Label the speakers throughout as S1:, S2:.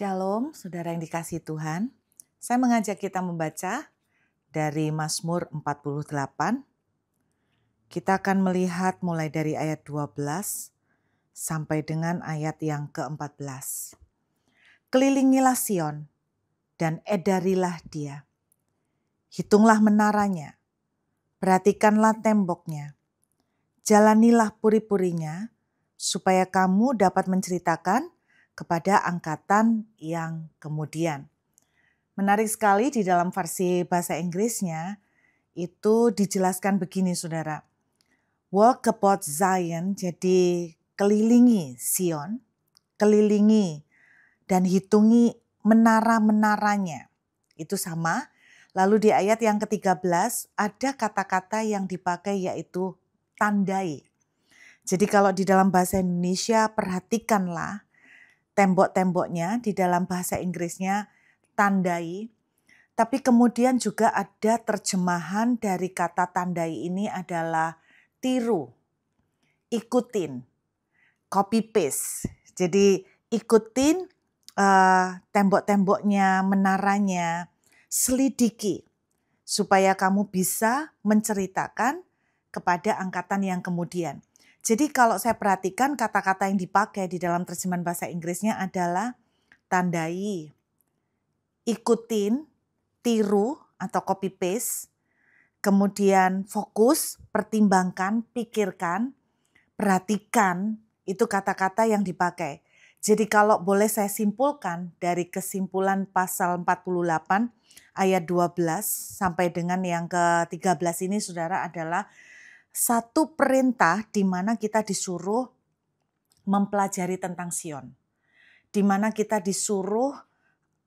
S1: Shalom, saudara yang dikasih Tuhan. Saya mengajak kita membaca dari Mazmur 48. Kita akan melihat mulai dari ayat 12 sampai dengan ayat yang ke-14. Kelilingilah Sion dan edarilah dia. Hitunglah menaranya, perhatikanlah temboknya, jalanilah puri-purinya, supaya kamu dapat menceritakan kepada angkatan yang kemudian. Menarik sekali di dalam versi bahasa Inggrisnya itu dijelaskan begini saudara. Walk about Zion jadi kelilingi Sion, kelilingi dan hitungi menara-menaranya. Itu sama. Lalu di ayat yang ke-13 ada kata-kata yang dipakai yaitu tandai. Jadi kalau di dalam bahasa Indonesia perhatikanlah tembok-temboknya di dalam bahasa Inggrisnya tandai. Tapi kemudian juga ada terjemahan dari kata tandai ini adalah tiru, ikutin, copy paste. Jadi ikutin uh, tembok-temboknya, menaranya, selidiki supaya kamu bisa menceritakan kepada angkatan yang kemudian. Jadi kalau saya perhatikan kata-kata yang dipakai di dalam terjemahan bahasa Inggrisnya adalah tandai, ikutin, tiru atau copy paste, kemudian fokus, pertimbangkan, pikirkan, perhatikan, itu kata-kata yang dipakai. Jadi kalau boleh saya simpulkan dari kesimpulan pasal 48 ayat 12 sampai dengan yang ke-13 ini saudara adalah satu perintah di mana kita disuruh mempelajari tentang Sion. Di mana kita disuruh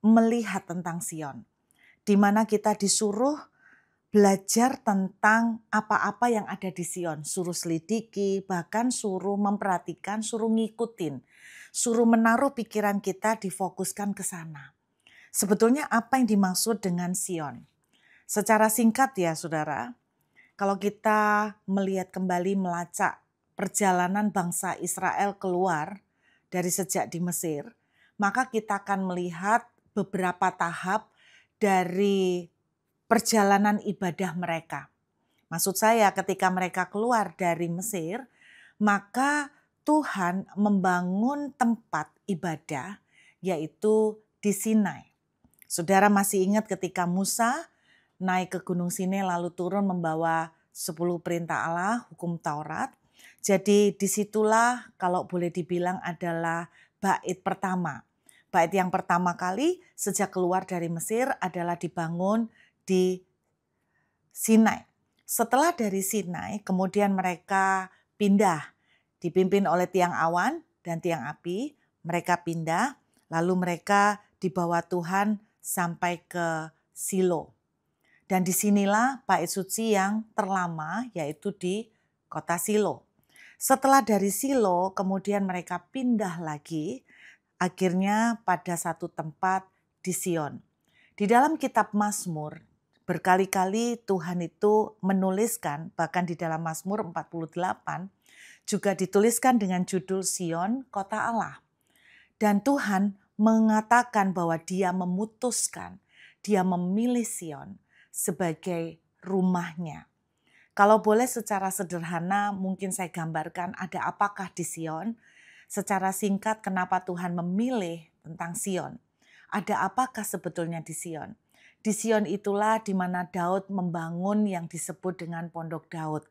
S1: melihat tentang Sion. Di mana kita disuruh belajar tentang apa-apa yang ada di Sion. Suruh selidiki, bahkan suruh memperhatikan, suruh ngikutin. Suruh menaruh pikiran kita difokuskan ke sana. Sebetulnya apa yang dimaksud dengan Sion? Secara singkat ya saudara, kalau kita melihat kembali melacak perjalanan bangsa Israel keluar dari sejak di Mesir, maka kita akan melihat beberapa tahap dari perjalanan ibadah mereka. Maksud saya, ketika mereka keluar dari Mesir, maka Tuhan membangun tempat ibadah, yaitu di Sinai. Saudara masih ingat ketika Musa naik ke Gunung sini lalu turun membawa 10 perintah Allah, hukum Taurat. Jadi disitulah kalau boleh dibilang adalah bait pertama. Bait yang pertama kali sejak keluar dari Mesir adalah dibangun di Sinai. Setelah dari Sinai, kemudian mereka pindah, dipimpin oleh tiang awan dan tiang api. Mereka pindah, lalu mereka dibawa Tuhan sampai ke Silo. Dan disinilah bait suci yang terlama yaitu di kota Silo. Setelah dari Silo kemudian mereka pindah lagi akhirnya pada satu tempat di Sion. Di dalam kitab Mazmur berkali-kali Tuhan itu menuliskan bahkan di dalam Mazmur 48 juga dituliskan dengan judul Sion kota Allah. Dan Tuhan mengatakan bahwa dia memutuskan, dia memilih Sion sebagai rumahnya. Kalau boleh secara sederhana mungkin saya gambarkan ada apakah di Sion. Secara singkat kenapa Tuhan memilih tentang Sion. Ada apakah sebetulnya di Sion? Di Sion itulah di mana Daud membangun yang disebut dengan Pondok Daud.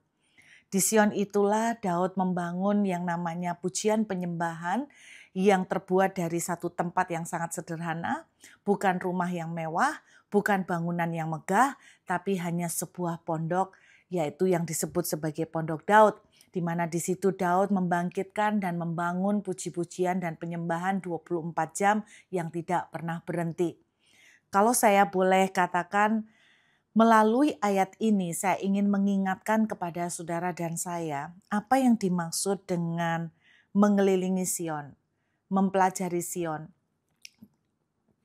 S1: Di Sion itulah Daud membangun yang namanya pujian penyembahan yang terbuat dari satu tempat yang sangat sederhana, bukan rumah yang mewah, bukan bangunan yang megah, tapi hanya sebuah pondok, yaitu yang disebut sebagai Pondok Daud, di mana di situ Daud membangkitkan dan membangun puji-pujian dan penyembahan 24 jam yang tidak pernah berhenti. Kalau saya boleh katakan, Melalui ayat ini, saya ingin mengingatkan kepada saudara dan saya apa yang dimaksud dengan mengelilingi Sion mempelajari Sion.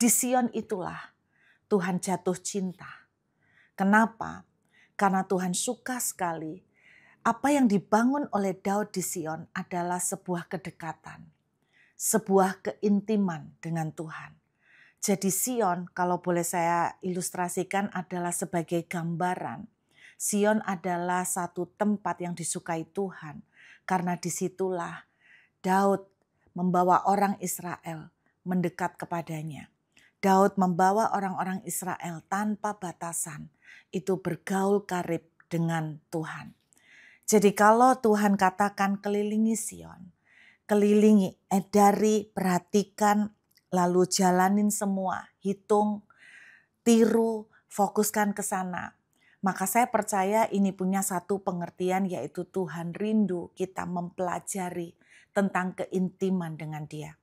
S1: Di Sion itulah Tuhan jatuh cinta. Kenapa? Karena Tuhan suka sekali apa yang dibangun oleh Daud di Sion adalah sebuah kedekatan, sebuah keintiman dengan Tuhan. Jadi Sion kalau boleh saya ilustrasikan adalah sebagai gambaran. Sion adalah satu tempat yang disukai Tuhan karena disitulah Daud membawa orang Israel mendekat kepadanya. Daud membawa orang-orang Israel tanpa batasan, itu bergaul karib dengan Tuhan. Jadi kalau Tuhan katakan kelilingi Sion, kelilingi, edari, eh, perhatikan, lalu jalanin semua, hitung, tiru, fokuskan ke sana. Maka saya percaya ini punya satu pengertian yaitu Tuhan rindu kita mempelajari tentang keintiman dengan Dia.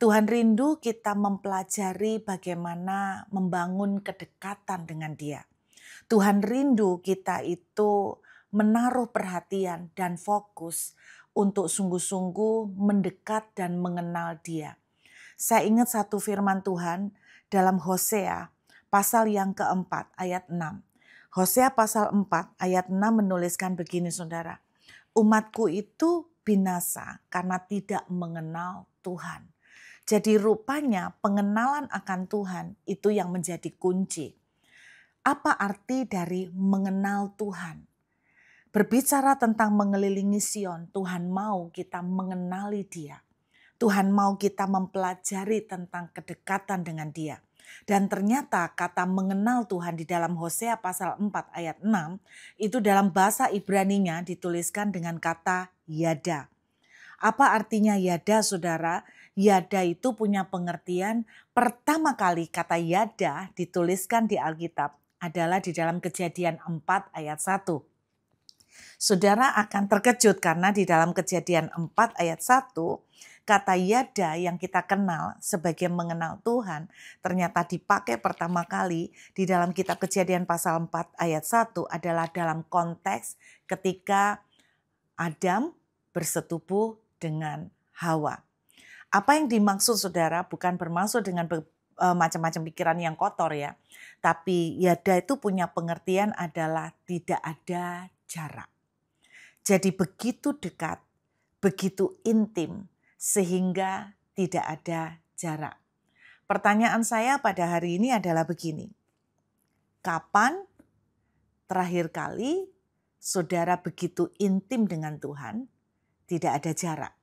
S1: Tuhan rindu kita mempelajari bagaimana membangun kedekatan dengan Dia. Tuhan rindu kita itu menaruh perhatian dan fokus untuk sungguh-sungguh mendekat dan mengenal Dia. Saya ingat satu firman Tuhan dalam Hosea pasal yang keempat ayat 6. Hosea pasal 4 ayat 6 menuliskan begini saudara. Umatku itu binasa karena tidak mengenal Tuhan. Jadi rupanya pengenalan akan Tuhan itu yang menjadi kunci. Apa arti dari mengenal Tuhan? Berbicara tentang mengelilingi Sion, Tuhan mau kita mengenali dia. Tuhan mau kita mempelajari tentang kedekatan dengan dia. Dan ternyata kata mengenal Tuhan di dalam Hosea pasal 4 ayat 6 itu dalam bahasa Ibraninya dituliskan dengan kata yada. Apa artinya yada saudara? Yada itu punya pengertian pertama kali kata yada dituliskan di Alkitab adalah di dalam kejadian 4 ayat 1. Saudara akan terkejut karena di dalam kejadian 4 ayat 1 Kata yada yang kita kenal sebagai mengenal Tuhan ternyata dipakai pertama kali di dalam kitab Kejadian pasal 4 ayat 1 adalah dalam konteks ketika Adam bersetubuh dengan Hawa. Apa yang dimaksud Saudara bukan bermaksud dengan e, macam-macam pikiran yang kotor ya. Tapi yada itu punya pengertian adalah tidak ada jarak. Jadi begitu dekat, begitu intim, sehingga tidak ada jarak. Pertanyaan saya pada hari ini adalah begini: kapan terakhir kali saudara begitu intim dengan Tuhan? Tidak ada jarak.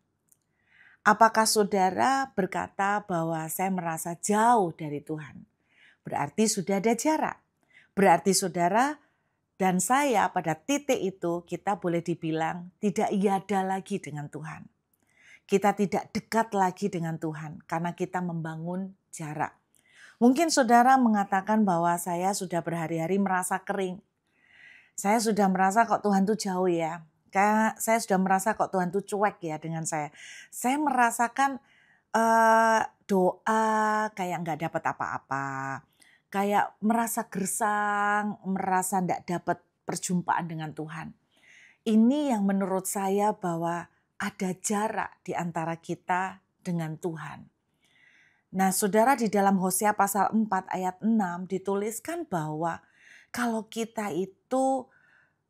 S1: Apakah saudara berkata bahwa saya merasa jauh dari Tuhan? Berarti sudah ada jarak. Berarti saudara dan saya pada titik itu kita boleh dibilang tidak iada lagi dengan Tuhan. Kita tidak dekat lagi dengan Tuhan karena kita membangun jarak. Mungkin saudara mengatakan bahwa saya sudah berhari-hari merasa kering. Saya sudah merasa kok Tuhan tuh jauh ya. Kayak saya sudah merasa kok Tuhan tuh cuek ya dengan saya. Saya merasakan uh, doa kayak nggak dapat apa-apa. Kayak merasa gersang, merasa nggak dapat perjumpaan dengan Tuhan. Ini yang menurut saya bahwa ada jarak di antara kita dengan Tuhan. Nah, Saudara di dalam Hosea pasal 4 ayat 6 dituliskan bahwa kalau kita itu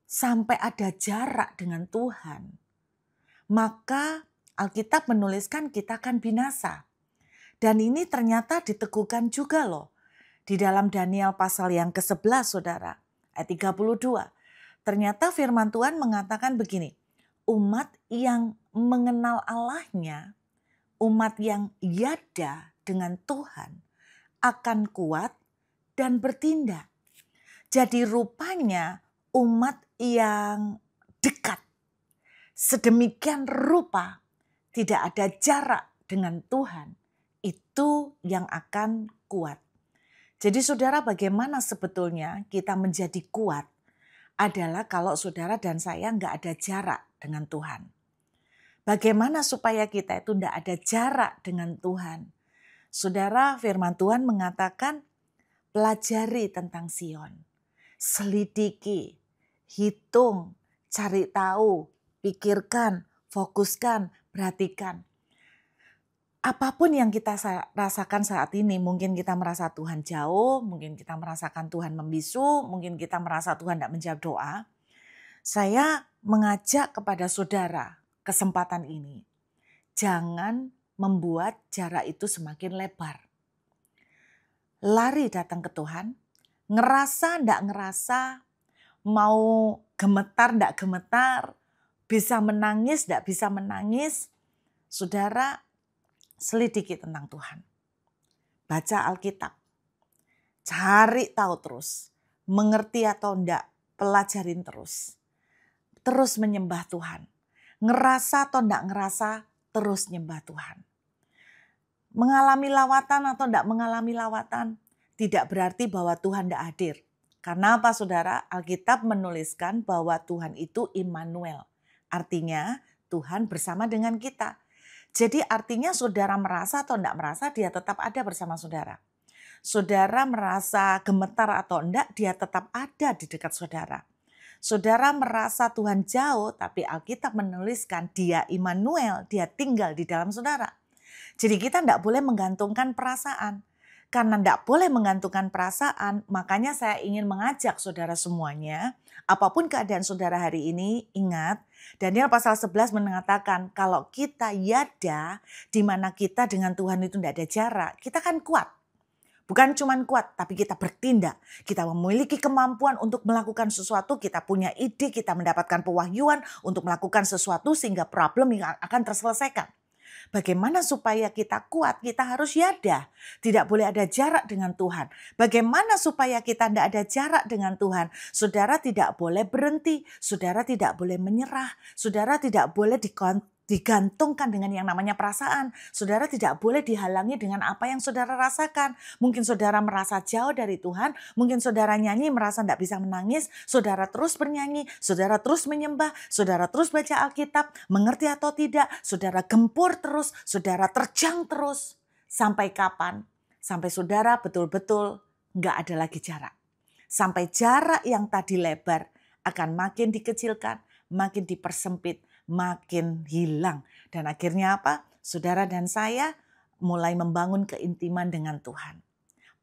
S1: sampai ada jarak dengan Tuhan, maka Alkitab menuliskan kita akan binasa. Dan ini ternyata diteguhkan juga loh di dalam Daniel pasal yang ke-11 Saudara, ayat 32. Ternyata firman Tuhan mengatakan begini, umat yang mengenal Allahnya, umat yang yada dengan Tuhan akan kuat dan bertindak. Jadi rupanya umat yang dekat sedemikian rupa tidak ada jarak dengan Tuhan itu yang akan kuat. Jadi saudara bagaimana sebetulnya kita menjadi kuat adalah kalau saudara dan saya nggak ada jarak dengan Tuhan. Bagaimana supaya kita itu tidak ada jarak dengan Tuhan? Saudara, firman Tuhan mengatakan, pelajari tentang Sion. Selidiki, hitung, cari tahu, pikirkan, fokuskan, perhatikan. Apapun yang kita rasakan saat ini, mungkin kita merasa Tuhan jauh, mungkin kita merasakan Tuhan membisu, mungkin kita merasa Tuhan tidak menjawab doa. Saya mengajak kepada saudara kesempatan ini. Jangan membuat jarak itu semakin lebar. Lari datang ke Tuhan, ngerasa ndak ngerasa, mau gemetar ndak gemetar, bisa menangis ndak bisa menangis. Saudara, selidiki tentang Tuhan. Baca Alkitab. Cari tahu terus, mengerti atau ndak, pelajarin terus. Terus menyembah Tuhan ngerasa atau tidak ngerasa terus nyembah Tuhan. Mengalami lawatan atau tidak mengalami lawatan tidak berarti bahwa Tuhan tidak hadir. Karena apa saudara? Alkitab menuliskan bahwa Tuhan itu Immanuel. Artinya Tuhan bersama dengan kita. Jadi artinya saudara merasa atau tidak merasa dia tetap ada bersama saudara. Saudara merasa gemetar atau enggak dia tetap ada di dekat saudara. Saudara merasa Tuhan jauh, tapi Alkitab menuliskan dia Immanuel, dia tinggal di dalam saudara. Jadi kita tidak boleh menggantungkan perasaan. Karena tidak boleh menggantungkan perasaan, makanya saya ingin mengajak saudara semuanya, apapun keadaan saudara hari ini, ingat, Daniel pasal 11 mengatakan, kalau kita yada, di mana kita dengan Tuhan itu tidak ada jarak, kita kan kuat Bukan cuma kuat, tapi kita bertindak. Kita memiliki kemampuan untuk melakukan sesuatu, kita punya ide, kita mendapatkan pewahyuan untuk melakukan sesuatu sehingga problem yang akan terselesaikan. Bagaimana supaya kita kuat? Kita harus yada. Tidak boleh ada jarak dengan Tuhan. Bagaimana supaya kita tidak ada jarak dengan Tuhan? Saudara tidak boleh berhenti. Saudara tidak boleh menyerah. Saudara tidak boleh dikontrol digantungkan dengan yang namanya perasaan. Saudara tidak boleh dihalangi dengan apa yang saudara rasakan. Mungkin saudara merasa jauh dari Tuhan, mungkin saudara nyanyi merasa tidak bisa menangis, saudara terus bernyanyi, saudara terus menyembah, saudara terus baca Alkitab, mengerti atau tidak, saudara gempur terus, saudara terjang terus. Sampai kapan? Sampai saudara betul-betul nggak ada lagi jarak. Sampai jarak yang tadi lebar akan makin dikecilkan, makin dipersempit, makin hilang. Dan akhirnya apa? Saudara dan saya mulai membangun keintiman dengan Tuhan.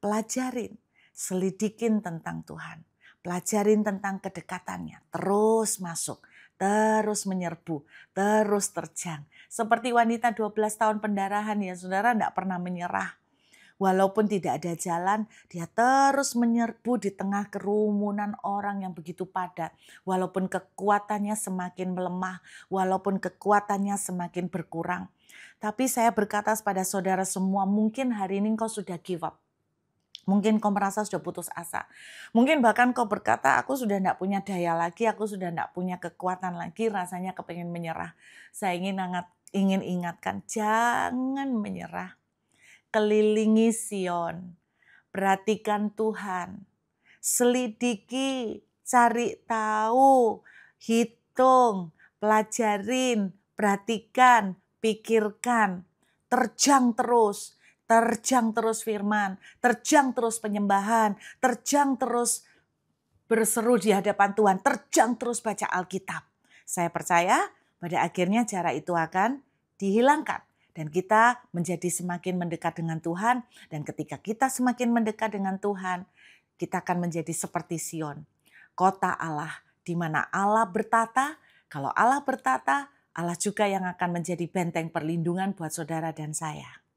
S1: Pelajarin, selidikin tentang Tuhan. Pelajarin tentang kedekatannya. Terus masuk, terus menyerbu, terus terjang. Seperti wanita 12 tahun pendarahan ya saudara tidak pernah menyerah Walaupun tidak ada jalan, dia terus menyerbu di tengah kerumunan orang yang begitu padat. Walaupun kekuatannya semakin melemah, walaupun kekuatannya semakin berkurang. Tapi saya berkata kepada saudara semua, mungkin hari ini kau sudah give up. Mungkin kau merasa sudah putus asa. Mungkin bahkan kau berkata, aku sudah tidak punya daya lagi, aku sudah tidak punya kekuatan lagi, rasanya kepengen menyerah. Saya ingin ingat, ingin ingatkan, jangan menyerah kelilingi Sion, perhatikan Tuhan, selidiki, cari tahu, hitung, pelajarin, perhatikan, pikirkan, terjang terus, terjang terus firman, terjang terus penyembahan, terjang terus berseru di hadapan Tuhan, terjang terus baca Alkitab. Saya percaya pada akhirnya cara itu akan dihilangkan dan kita menjadi semakin mendekat dengan Tuhan dan ketika kita semakin mendekat dengan Tuhan, kita akan menjadi seperti Sion, kota Allah di mana Allah bertata. Kalau Allah bertata, Allah juga yang akan menjadi benteng perlindungan buat saudara dan saya.